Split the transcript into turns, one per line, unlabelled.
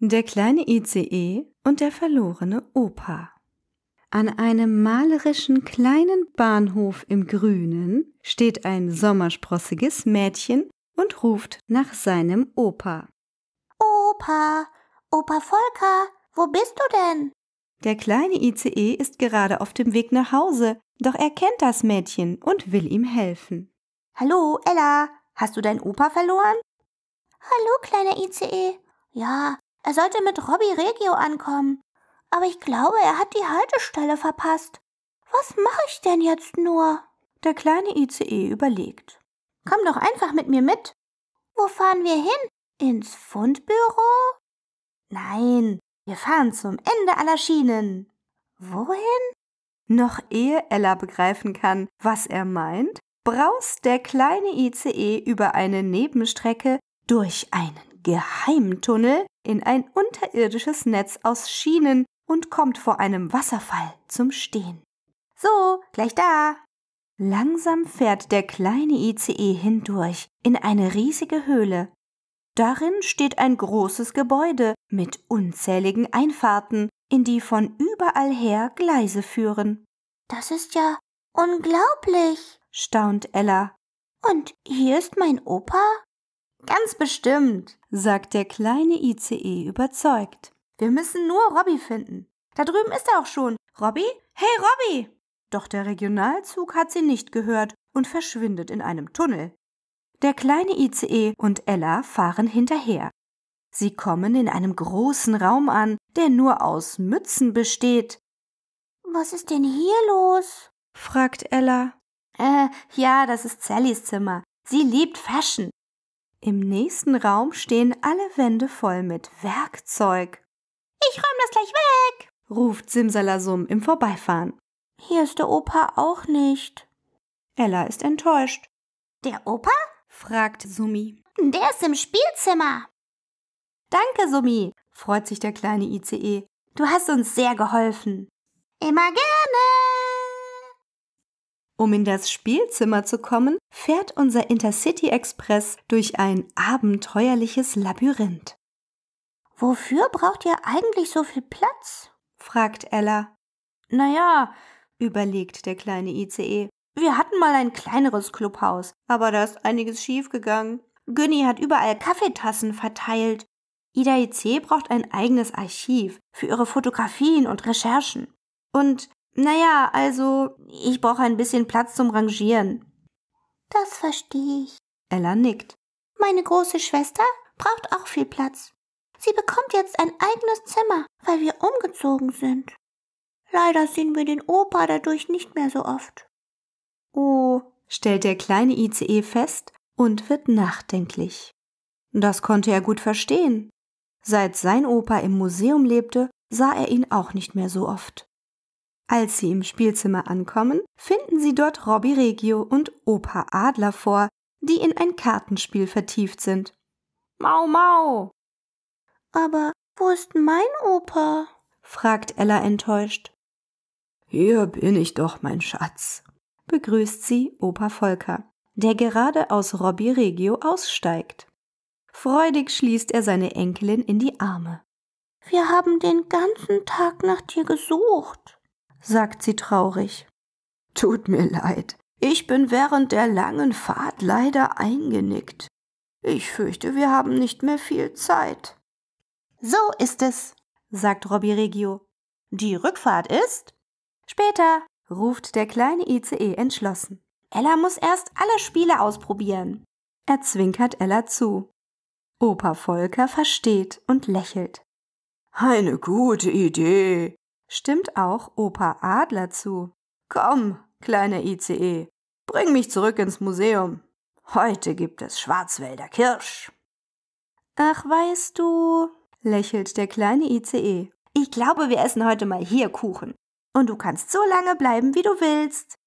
Der kleine ICE und der verlorene Opa. An einem malerischen kleinen Bahnhof im Grünen steht ein sommersprossiges Mädchen und ruft nach seinem Opa. Opa, Opa Volker, wo bist du denn? Der kleine ICE ist gerade auf dem Weg nach Hause, doch er kennt das Mädchen und will ihm helfen. Hallo, Ella, hast du deinen Opa verloren? Hallo, kleiner ICE. Ja, er sollte mit Robbie Regio ankommen. Aber ich glaube, er hat die Haltestelle verpasst. Was mache ich denn jetzt nur? Der kleine ICE überlegt. Komm doch einfach mit mir mit. Wo fahren wir hin? Ins Fundbüro? Nein, wir fahren zum Ende aller Schienen. Wohin? Noch ehe Ella begreifen kann, was er meint, braust der kleine ICE über eine Nebenstrecke durch einen Geheimtunnel in ein unterirdisches Netz aus Schienen und kommt vor einem Wasserfall zum Stehen. So, gleich da. Langsam fährt der kleine ICE hindurch in eine riesige Höhle. Darin steht ein großes Gebäude mit unzähligen Einfahrten, in die von überall her Gleise führen. Das ist ja unglaublich, staunt Ella. Und hier ist mein Opa? Ganz bestimmt, sagt der kleine ICE überzeugt. Wir müssen nur Robby finden. Da drüben ist er auch schon. Robby? Hey, Robby! Doch der Regionalzug hat sie nicht gehört und verschwindet in einem Tunnel. Der kleine ICE und Ella fahren hinterher. Sie kommen in einem großen Raum an, der nur aus Mützen besteht. Was ist denn hier los? fragt Ella. Äh, ja, das ist Sallys Zimmer. Sie liebt Fashion. Im nächsten Raum stehen alle Wände voll mit Werkzeug. Ich räume das gleich weg, ruft Simsalasum im Vorbeifahren. Hier ist der Opa auch nicht. Ella ist enttäuscht. Der Opa? fragt Sumi. Der ist im Spielzimmer. Danke, Sumi, freut sich der kleine ICE. Du hast uns sehr geholfen. Immer gerne. Um in das Spielzimmer zu kommen, fährt unser Intercity Express durch ein abenteuerliches Labyrinth. Wofür braucht ihr eigentlich so viel Platz? fragt Ella. Naja, überlegt der kleine ICE. Wir hatten mal ein kleineres Clubhaus, aber da ist einiges schiefgegangen. Günni hat überall Kaffeetassen verteilt. Ida IDAIC e braucht ein eigenes Archiv für ihre Fotografien und Recherchen. Und naja, also, ich brauche ein bisschen Platz zum Rangieren. Das verstehe ich. Ella nickt. Meine große Schwester braucht auch viel Platz. Sie bekommt jetzt ein eigenes Zimmer, weil wir umgezogen sind. Leider sehen wir den Opa dadurch nicht mehr so oft. Oh, stellt der kleine ICE fest und wird nachdenklich. Das konnte er gut verstehen. Seit sein Opa im Museum lebte, sah er ihn auch nicht mehr so oft. Als sie im Spielzimmer ankommen, finden sie dort Robbie Regio und Opa Adler vor, die in ein Kartenspiel vertieft sind. Mau Mau! Aber wo ist mein Opa? fragt Ella enttäuscht. Hier bin ich doch, mein Schatz, begrüßt sie Opa Volker, der gerade aus Robbie Regio aussteigt. Freudig schließt er seine Enkelin in die Arme. Wir haben den ganzen Tag nach dir gesucht sagt sie traurig. Tut mir leid, ich bin während der langen Fahrt leider eingenickt. Ich fürchte, wir haben nicht mehr viel Zeit. So ist es, sagt Robby Regio. Die Rückfahrt ist später, ruft der kleine ICE entschlossen. Ella muss erst alle Spiele ausprobieren. Er zwinkert Ella zu. Opa Volker versteht und lächelt. Eine gute Idee, stimmt auch Opa Adler zu. Komm, kleiner ICE, bring mich zurück ins Museum. Heute gibt es Schwarzwälder Kirsch. Ach, weißt du, lächelt der kleine ICE. Ich glaube, wir essen heute mal hier Kuchen. Und du kannst so lange bleiben, wie du willst.